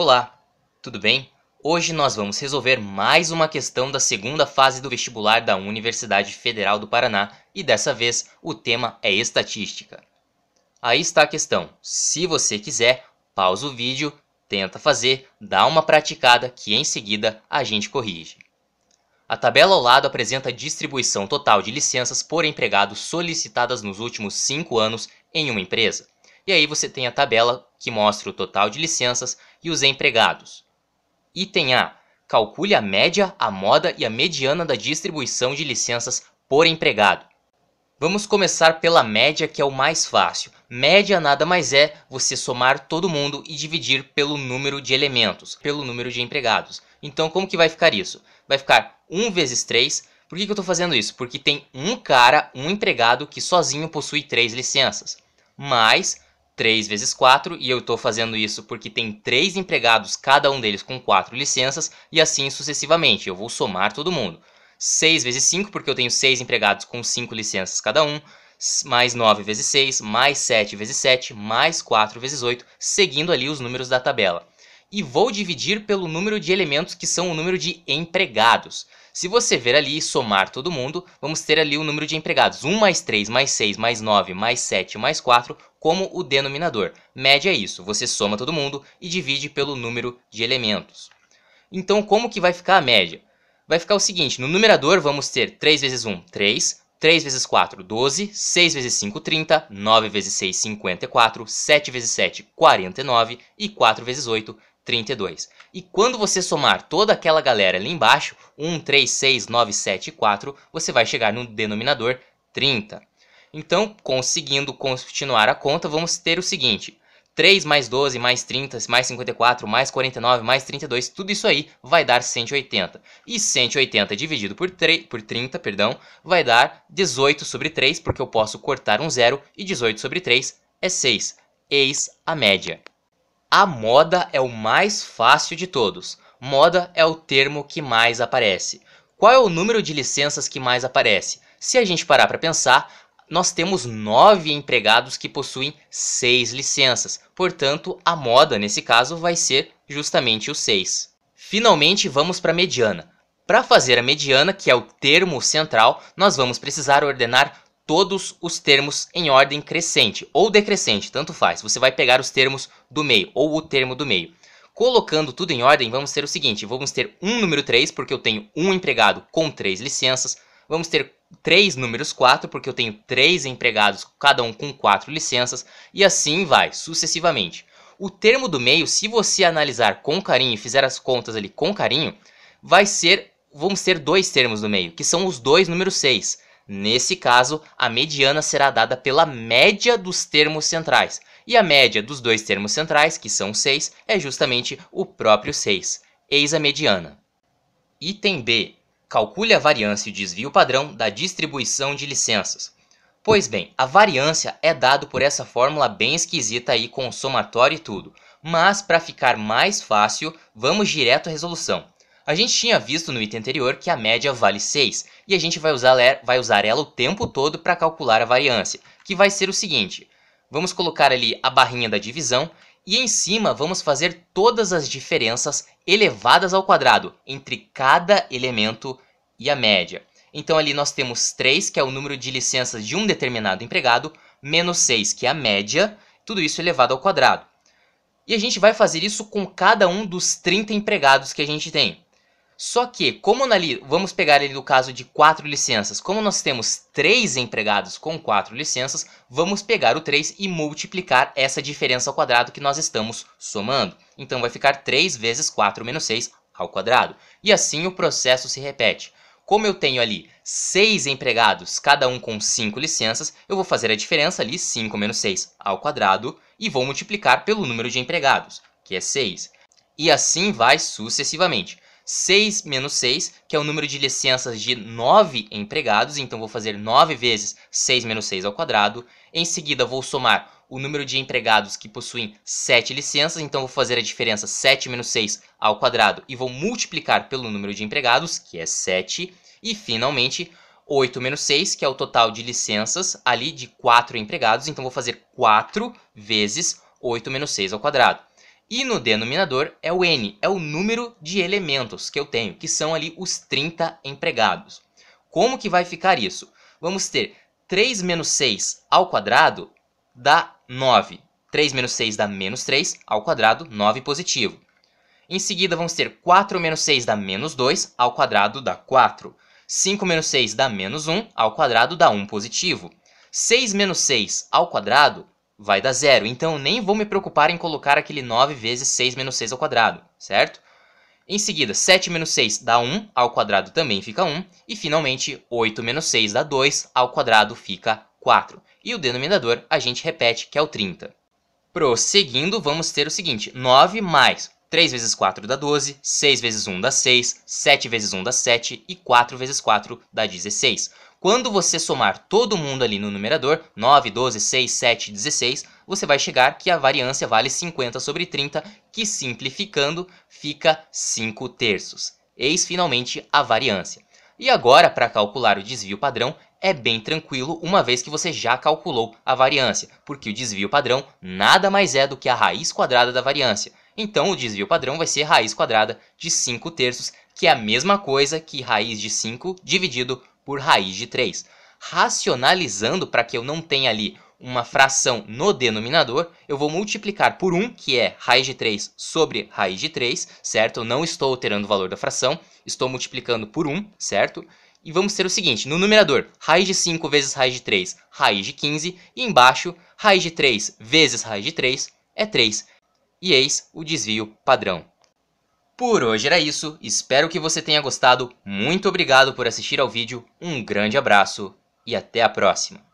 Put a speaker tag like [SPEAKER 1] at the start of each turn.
[SPEAKER 1] Olá, tudo bem? Hoje nós vamos resolver mais uma questão da segunda fase do vestibular da Universidade Federal do Paraná e dessa vez o tema é estatística. Aí está a questão. Se você quiser, pausa o vídeo, tenta fazer, dá uma praticada que em seguida a gente corrige. A tabela ao lado apresenta a distribuição total de licenças por empregado solicitadas nos últimos cinco anos em uma empresa. E aí você tem a tabela que mostra o total de licenças e os empregados. Item A. Calcule a média, a moda e a mediana da distribuição de licenças por empregado. Vamos começar pela média, que é o mais fácil. Média nada mais é você somar todo mundo e dividir pelo número de elementos, pelo número de empregados. Então, como que vai ficar isso? Vai ficar 1 vezes 3. Por que, que eu estou fazendo isso? Porque tem um cara, um empregado, que sozinho possui três licenças. Mais 3 vezes 4 e eu estou fazendo isso porque tem 3 empregados, cada um deles com 4 licenças e assim sucessivamente. Eu vou somar todo mundo. 6 vezes 5 porque eu tenho 6 empregados com 5 licenças cada um, mais 9 vezes 6, mais 7 vezes 7, mais 4 vezes 8, seguindo ali os números da tabela. E vou dividir pelo número de elementos que são o número de empregados. Se você ver ali e somar todo mundo, vamos ter ali o número de empregados. 1 mais 3 mais 6 mais 9 mais 7 mais 4, como o denominador. Média é isso, você soma todo mundo e divide pelo número de elementos. Então, como que vai ficar a média? Vai ficar o seguinte, no numerador vamos ter 3 vezes 1, 3, 3 vezes 4, 12, 6 vezes 5, 30, 9 vezes 6, 54, 7 vezes 7, 49 e 4 vezes 8, 32. E quando você somar toda aquela galera ali embaixo, 1, 3, 6, 9, 7 e 4, você vai chegar no denominador 30. Então, conseguindo continuar a conta, vamos ter o seguinte. 3 mais 12, mais 30, mais 54, mais 49, mais 32, tudo isso aí vai dar 180. E 180 dividido por, 3, por 30 perdão, vai dar 18 sobre 3, porque eu posso cortar um zero, e 18 sobre 3 é 6. Eis a média. A moda é o mais fácil de todos. Moda é o termo que mais aparece. Qual é o número de licenças que mais aparece? Se a gente parar para pensar, nós temos nove empregados que possuem seis licenças, portanto, a moda nesse caso vai ser justamente o seis. Finalmente, vamos para a mediana. Para fazer a mediana, que é o termo central, nós vamos precisar ordenar todos os termos em ordem crescente ou decrescente, tanto faz. Você vai pegar os termos do meio ou o termo do meio. Colocando tudo em ordem, vamos ter o seguinte, vamos ter um número 3, porque eu tenho um empregado com três licenças, vamos ter três números 4, porque eu tenho três empregados, cada um com quatro licenças, e assim vai, sucessivamente. O termo do meio, se você analisar com carinho e fizer as contas ali com carinho, vai ser, vão ser dois termos do meio, que são os dois números 6. Nesse caso, a mediana será dada pela média dos termos centrais. E a média dos dois termos centrais, que são 6, é justamente o próprio 6. Eis a mediana. Item B. Calcule a variância e o desvio padrão da distribuição de licenças. Pois bem, a variância é dado por essa fórmula bem esquisita aí com somatório e tudo. Mas para ficar mais fácil, vamos direto à resolução. A gente tinha visto no item anterior que a média vale 6, e a gente vai usar, vai usar ela o tempo todo para calcular a variância, que vai ser o seguinte. Vamos colocar ali a barrinha da divisão e em cima vamos fazer todas as diferenças elevadas ao quadrado entre cada elemento e a média. Então ali nós temos 3, que é o número de licenças de um determinado empregado, menos 6, que é a média, tudo isso elevado ao quadrado. E a gente vai fazer isso com cada um dos 30 empregados que a gente tem. Só que, como vamos pegar ele do caso de quatro licenças, como nós temos três empregados com quatro licenças, vamos pegar o 3 e multiplicar essa diferença ao quadrado que nós estamos somando. Então vai ficar 3 vezes 4 menos 6 ao quadrado. E assim o processo se repete. Como eu tenho ali seis empregados, cada um com cinco licenças, eu vou fazer a diferença ali, 5 menos 6 ao quadrado, e vou multiplicar pelo número de empregados, que é 6. E assim vai sucessivamente. 6 menos 6, que é o número de licenças de 9 empregados, então vou fazer 9 vezes 6 menos 6 ao quadrado. Em seguida, vou somar o número de empregados que possuem 7 licenças, então vou fazer a diferença 7 menos 6 ao quadrado e vou multiplicar pelo número de empregados, que é 7, e finalmente 8 menos 6, que é o total de licenças ali de 4 empregados, então vou fazer 4 vezes 8 menos 6 ao quadrado. E no denominador é o n, é o número de elementos que eu tenho, que são ali os 30 empregados. Como que vai ficar isso? Vamos ter 3 menos 6 ao quadrado dá 9. 3 menos 6 dá menos 3, ao quadrado, 9 positivo. Em seguida, vamos ter 4 menos 6 dá menos 2, ao quadrado dá 4. 5 menos 6 dá menos 1, ao quadrado dá 1 positivo. 6 menos 6 ao quadrado vai dar zero. Então nem vou me preocupar em colocar aquele 9 vezes 6 menos 6 ao quadrado, certo? Em seguida, 7 menos 6 dá 1, ao quadrado também fica 1. E finalmente, 8 menos 6 dá 2, ao quadrado fica 4. E o denominador a gente repete que é o 30. Prosseguindo, vamos ter o seguinte, 9 mais 3 vezes 4 dá 12, 6 vezes 1 dá 6, 7 vezes 1 dá 7 e 4 vezes 4 dá 16. Quando você somar todo mundo ali no numerador, 9, 12, 6, 7, 16, você vai chegar que a variância vale 50 sobre 30, que simplificando fica 5 terços. Eis finalmente a variância. E agora, para calcular o desvio padrão, é bem tranquilo uma vez que você já calculou a variância, porque o desvio padrão nada mais é do que a raiz quadrada da variância. Então o desvio padrão vai ser raiz quadrada de 5 terços, que é a mesma coisa que raiz de 5 dividido por raiz de 3. Racionalizando para que eu não tenha ali uma fração no denominador, eu vou multiplicar por 1, que é raiz de 3 sobre raiz de 3, certo? Eu não estou alterando o valor da fração, estou multiplicando por 1, certo? E vamos ter o seguinte, no numerador, raiz de 5 vezes raiz de 3, raiz de 15, e embaixo, raiz de 3 vezes raiz de 3 é 3. E eis o desvio padrão. Por hoje era isso, espero que você tenha gostado, muito obrigado por assistir ao vídeo, um grande abraço e até a próxima!